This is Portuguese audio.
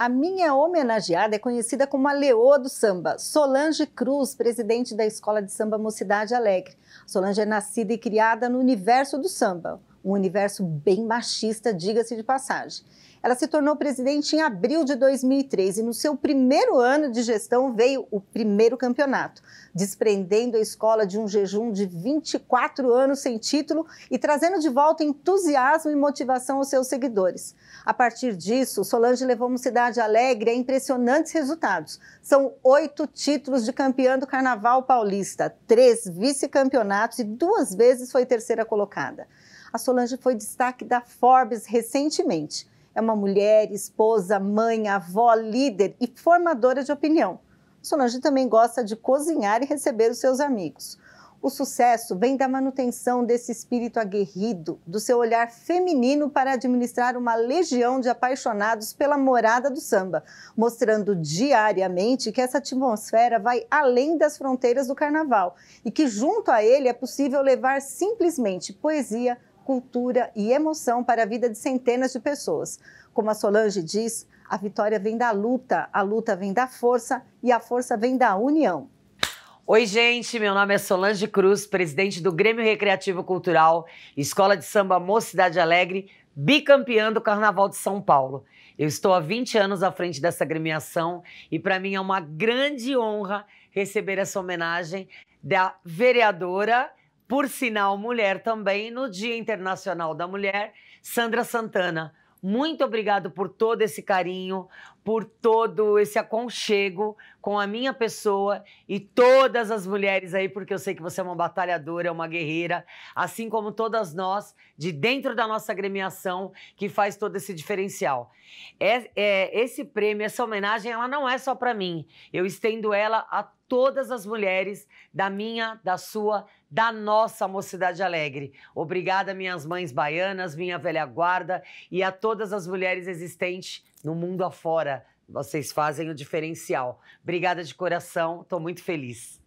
A minha homenageada é conhecida como a Leoa do Samba, Solange Cruz, presidente da Escola de Samba Mocidade Alegre. Solange é nascida e criada no universo do samba, um universo bem machista, diga-se de passagem. Ela se tornou presidente em abril de 2003 e no seu primeiro ano de gestão veio o primeiro campeonato, desprendendo a escola de um jejum de 24 anos sem título e trazendo de volta entusiasmo e motivação aos seus seguidores. A partir disso, Solange levou uma cidade alegre a impressionantes resultados. São oito títulos de campeã do Carnaval Paulista, três vice-campeonatos e duas vezes foi terceira colocada. A Solange foi destaque da Forbes recentemente. É uma mulher, esposa, mãe, avó, líder e formadora de opinião. Solange também gosta de cozinhar e receber os seus amigos. O sucesso vem da manutenção desse espírito aguerrido, do seu olhar feminino para administrar uma legião de apaixonados pela morada do samba, mostrando diariamente que essa atmosfera vai além das fronteiras do carnaval e que, junto a ele, é possível levar simplesmente poesia, cultura e emoção para a vida de centenas de pessoas. Como a Solange diz, a vitória vem da luta, a luta vem da força e a força vem da união. Oi, gente, meu nome é Solange Cruz, presidente do Grêmio Recreativo Cultural, Escola de Samba Mocidade Alegre, bicampeã do Carnaval de São Paulo. Eu estou há 20 anos à frente dessa gremiação e para mim é uma grande honra receber essa homenagem da vereadora por sinal, mulher também, no Dia Internacional da Mulher, Sandra Santana. Muito obrigado por todo esse carinho, por todo esse aconchego, com a minha pessoa e todas as mulheres aí, porque eu sei que você é uma batalhadora, é uma guerreira, assim como todas nós, de dentro da nossa agremiação, que faz todo esse diferencial. É, é, esse prêmio, essa homenagem, ela não é só para mim. Eu estendo ela a todas as mulheres da minha, da sua, da nossa Mocidade Alegre. Obrigada, minhas mães baianas, minha velha guarda e a todas as mulheres existentes no mundo afora vocês fazem o diferencial. Obrigada de coração, estou muito feliz.